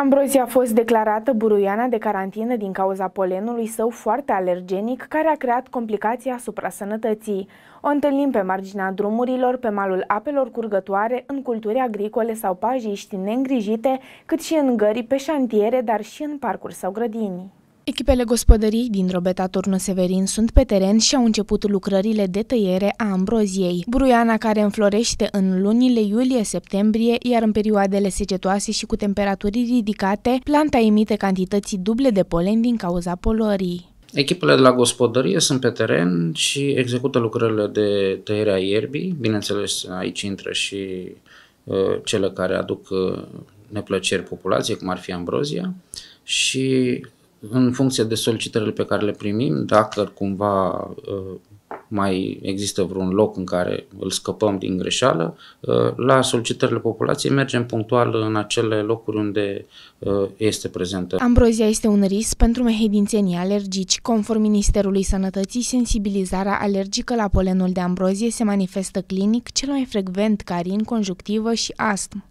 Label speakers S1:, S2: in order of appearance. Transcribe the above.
S1: Ambrozia a fost declarată buruiana de carantină din cauza polenului său foarte alergenic, care a creat complicații asupra sănătății. O întâlnim pe marginea drumurilor, pe malul apelor curgătoare, în culturi agricole sau pajiști neîngrijite, cât și în gări pe șantiere, dar și în parcuri sau grădini. Echipele gospodării din drobeta Turnu Severin sunt pe teren și au început lucrările de tăiere a ambroziei, Bruiana care înflorește în lunile iulie-septembrie, iar în perioadele secetoase și cu temperaturi ridicate, planta emite cantități duble de polen din cauza polorii.
S2: Echipele de la gospodărie sunt pe teren și execută lucrările de tăiere a ierbii, bineînțeles aici intră și uh, cele care aduc uh, neplăceri populației, cum ar fi ambrozia, și în funcție de solicitările pe care le primim, dacă cumva uh, mai există vreun loc în care îl scăpăm din greșeală, uh, la solicitările populației mergem punctual în acele locuri unde uh, este prezentă.
S1: Ambrozia este un risc pentru mehedințenii alergici. Conform Ministerului Sănătății, sensibilizarea alergică la polenul de ambrozie se manifestă clinic cel mai frecvent ca rin și astm.